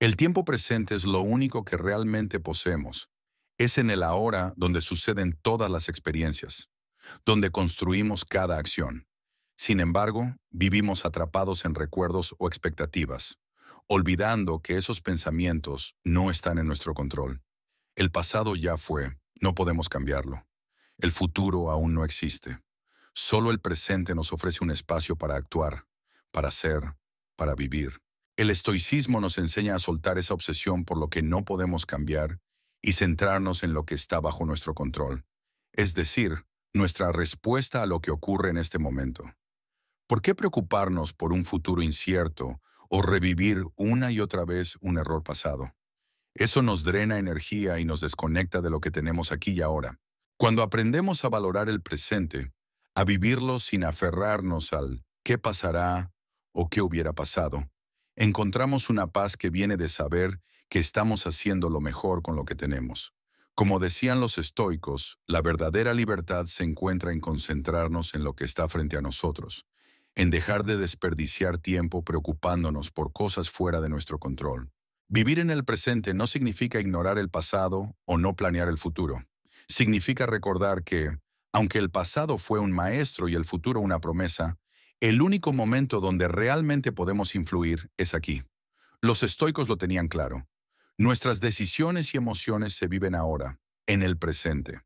El tiempo presente es lo único que realmente poseemos. Es en el ahora donde suceden todas las experiencias, donde construimos cada acción. Sin embargo, vivimos atrapados en recuerdos o expectativas, olvidando que esos pensamientos no están en nuestro control. El pasado ya fue, no podemos cambiarlo. El futuro aún no existe. Solo el presente nos ofrece un espacio para actuar, para ser, para vivir. El estoicismo nos enseña a soltar esa obsesión por lo que no podemos cambiar y centrarnos en lo que está bajo nuestro control, es decir, nuestra respuesta a lo que ocurre en este momento. ¿Por qué preocuparnos por un futuro incierto o revivir una y otra vez un error pasado? Eso nos drena energía y nos desconecta de lo que tenemos aquí y ahora. Cuando aprendemos a valorar el presente, a vivirlo sin aferrarnos al qué pasará o qué hubiera pasado, encontramos una paz que viene de saber que estamos haciendo lo mejor con lo que tenemos. Como decían los estoicos, la verdadera libertad se encuentra en concentrarnos en lo que está frente a nosotros, en dejar de desperdiciar tiempo preocupándonos por cosas fuera de nuestro control. Vivir en el presente no significa ignorar el pasado o no planear el futuro. Significa recordar que, aunque el pasado fue un maestro y el futuro una promesa, el único momento donde realmente podemos influir es aquí. Los estoicos lo tenían claro. Nuestras decisiones y emociones se viven ahora, en el presente.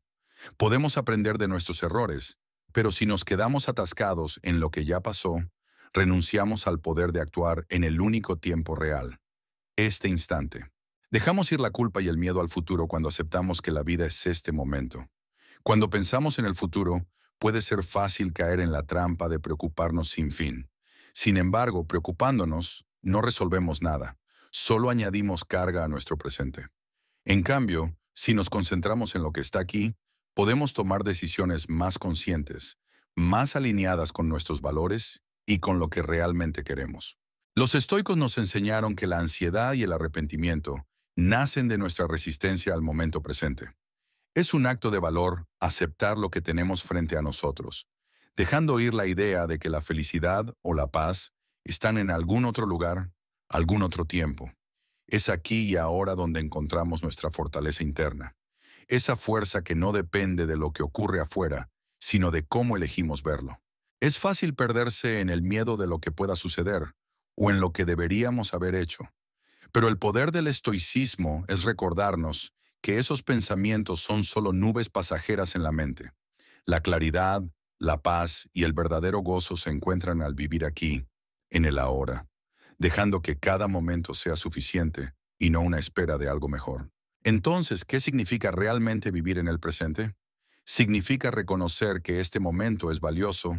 Podemos aprender de nuestros errores, pero si nos quedamos atascados en lo que ya pasó, renunciamos al poder de actuar en el único tiempo real, este instante. Dejamos ir la culpa y el miedo al futuro cuando aceptamos que la vida es este momento. Cuando pensamos en el futuro, puede ser fácil caer en la trampa de preocuparnos sin fin. Sin embargo, preocupándonos, no resolvemos nada, solo añadimos carga a nuestro presente. En cambio, si nos concentramos en lo que está aquí, podemos tomar decisiones más conscientes, más alineadas con nuestros valores y con lo que realmente queremos. Los estoicos nos enseñaron que la ansiedad y el arrepentimiento nacen de nuestra resistencia al momento presente. Es un acto de valor aceptar lo que tenemos frente a nosotros, dejando ir la idea de que la felicidad o la paz están en algún otro lugar, algún otro tiempo. Es aquí y ahora donde encontramos nuestra fortaleza interna, esa fuerza que no depende de lo que ocurre afuera, sino de cómo elegimos verlo. Es fácil perderse en el miedo de lo que pueda suceder o en lo que deberíamos haber hecho, pero el poder del estoicismo es recordarnos que esos pensamientos son solo nubes pasajeras en la mente. La claridad, la paz y el verdadero gozo se encuentran al vivir aquí, en el ahora, dejando que cada momento sea suficiente y no una espera de algo mejor. Entonces, ¿qué significa realmente vivir en el presente? Significa reconocer que este momento es valioso,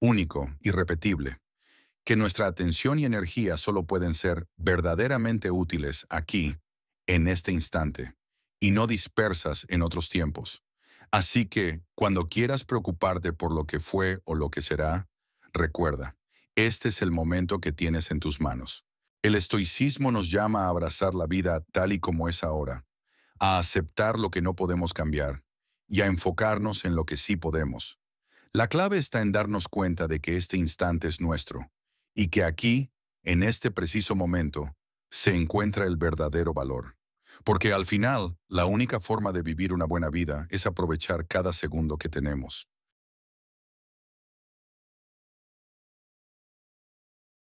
único, irrepetible, que nuestra atención y energía solo pueden ser verdaderamente útiles aquí, en este instante y no dispersas en otros tiempos. Así que, cuando quieras preocuparte por lo que fue o lo que será, recuerda, este es el momento que tienes en tus manos. El estoicismo nos llama a abrazar la vida tal y como es ahora, a aceptar lo que no podemos cambiar y a enfocarnos en lo que sí podemos. La clave está en darnos cuenta de que este instante es nuestro y que aquí, en este preciso momento, se encuentra el verdadero valor. Porque al final, la única forma de vivir una buena vida es aprovechar cada segundo que tenemos.